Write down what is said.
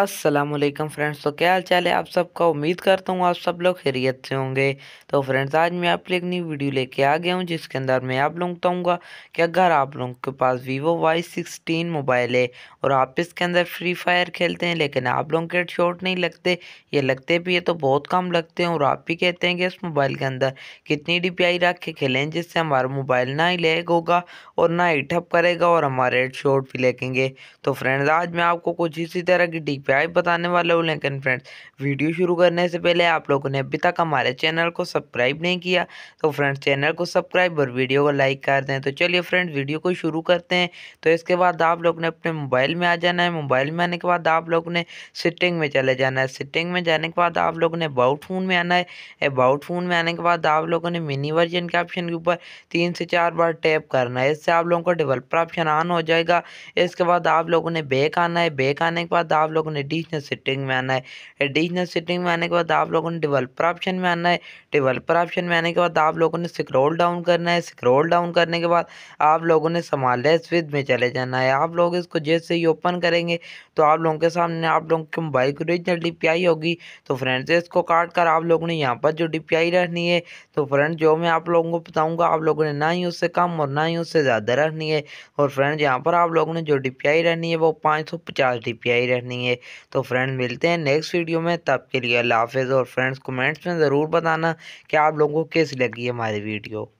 Aslam friends तो क्या हाल चाल है आप सबका उम्मीद करता हूँ आप सब लोग खैरियत से होंगे तो फ्रेंड्स आज मैं आप लिए एक नई वीडियो लेके आ गया हूँ जिसके अंदर मैं आप लोग बताऊँगा कि अगर आप लोगों के पास वीवो वाई सिक्सटीन मोबाइल है और आप इसके अंदर फ्री फायर खेलते हैं लेकिन आप लोगों के शॉट नहीं लगते ये लगते भी है तो बहुत कम लगते हैं और आप भी कहते हैं कि इस मोबाइल के अंदर कितनी डी पी रख के खेलें जिससे हमारा मोबाइल ना ही लैग होगा और ना ही ठप करेगा और हमारे शॉट भी लगेंगे तो फ्रेंड्स आज मैं आपको कुछ इसी तरह की डी सब्सक्राइब बताने वाले हो लेकिन फ्रेंड्स वीडियो शुरू करने से पहले आप लोगों ने अभी तक हमारे चैनल को सब्सक्राइब नहीं किया तो फ्रेंड्स चैनल को सब्सक्राइब और वीडियो को लाइक कर दें तो चलिए फ्रेंड्स वीडियो को शुरू करते हैं तो इसके बाद आप लोग ने अपने मोबाइल में आ जाना है मोबाइल में आने के बाद आप लोग ने सिटिंग में चले जाना है सिटिंग में जाने के बाद आप लोग ने अबाउट फ़ोन में आना है अबाउट फ़ोन में आने के बाद आप लोगों ने मिनी वर्जन के ऑप्शन के ऊपर तीन से चार बार टैप करना है इससे आप लोगों का डेवलपर ऑप्शन ऑन हो जाएगा इसके बाद आप लोगों ने बैक आना है बैक आने के बाद आप लोगों ने एडिशनल सेटिंग में आना है एडिशनल सेटिंग में आने के बाद आप लोगों ने डेवलपर ऑप्शन में आना है डेवलपर ऑप्शन में आने के बाद आप लोगों ने स्क्रोल डाउन करना है स्क्रोल डाउन करने के बाद आप लोगों ने समाले स्विच में चले जाना है आप लोग इसको जैसे ही ओपन करेंगे तो आप लोगों के सामने आप लोगों के मोबाइल की ओरिजिनल डी होगी तो फ्रेंड्स इसको काट कर आप लोगों ने यहाँ पर जो डी रखनी है तो फ्रेंड जो मैं आप लोगों को बताऊँगा आप लोगों ने ना ही उससे कम और ना ही उससे ज़्यादा रखनी है और फ्रेंड यहाँ पर आप लोगों ने जो डी रहनी है वो पाँच सौ पचास डी रहनी है तो फ्रेंड्स मिलते हैं नेक्स्ट वीडियो में तब के लिए हाफिज़ और फ्रेंड्स कमेंट्स में ज़रूर बताना कि आप लोगों को कैसी लगी हमारी वीडियो